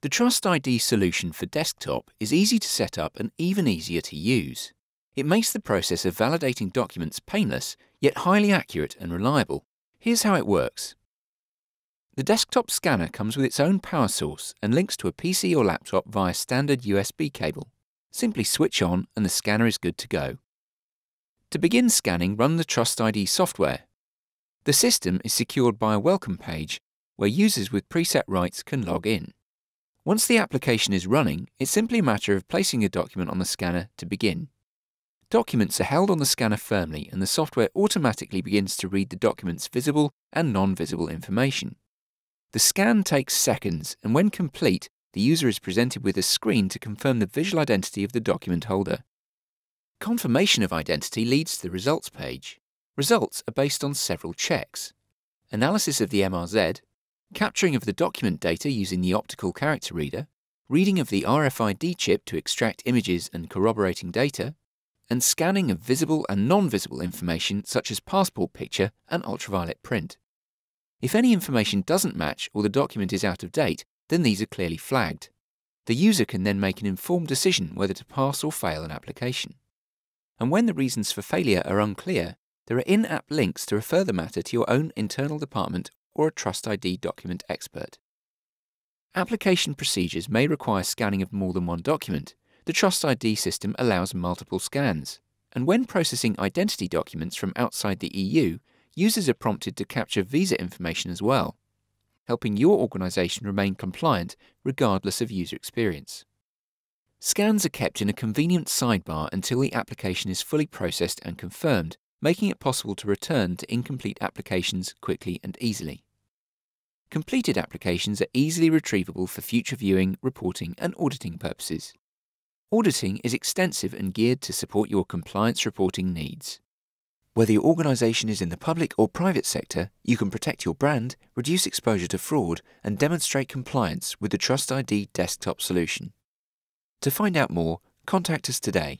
The Trust ID solution for desktop is easy to set up and even easier to use. It makes the process of validating documents painless, yet highly accurate and reliable. Here's how it works. The desktop scanner comes with its own power source and links to a PC or laptop via standard USB cable. Simply switch on and the scanner is good to go. To begin scanning, run the Trust ID software. The system is secured by a welcome page where users with preset rights can log in. Once the application is running, it's simply a matter of placing your document on the scanner to begin. Documents are held on the scanner firmly and the software automatically begins to read the document's visible and non-visible information. The scan takes seconds and when complete, the user is presented with a screen to confirm the visual identity of the document holder. Confirmation of identity leads to the results page. Results are based on several checks. Analysis of the MRZ, Capturing of the document data using the optical character reader, reading of the RFID chip to extract images and corroborating data, and scanning of visible and non-visible information such as passport picture and ultraviolet print. If any information doesn't match or the document is out of date, then these are clearly flagged. The user can then make an informed decision whether to pass or fail an application. And when the reasons for failure are unclear, there are in-app links to refer the matter to your own internal department or a Trust ID document expert. Application procedures may require scanning of more than one document. The Trust ID system allows multiple scans, and when processing identity documents from outside the EU, users are prompted to capture visa information as well, helping your organisation remain compliant regardless of user experience. Scans are kept in a convenient sidebar until the application is fully processed and confirmed, making it possible to return to incomplete applications quickly and easily completed applications are easily retrievable for future viewing, reporting, and auditing purposes. Auditing is extensive and geared to support your compliance reporting needs. Whether your organisation is in the public or private sector, you can protect your brand, reduce exposure to fraud, and demonstrate compliance with the Trust ID desktop solution. To find out more, contact us today.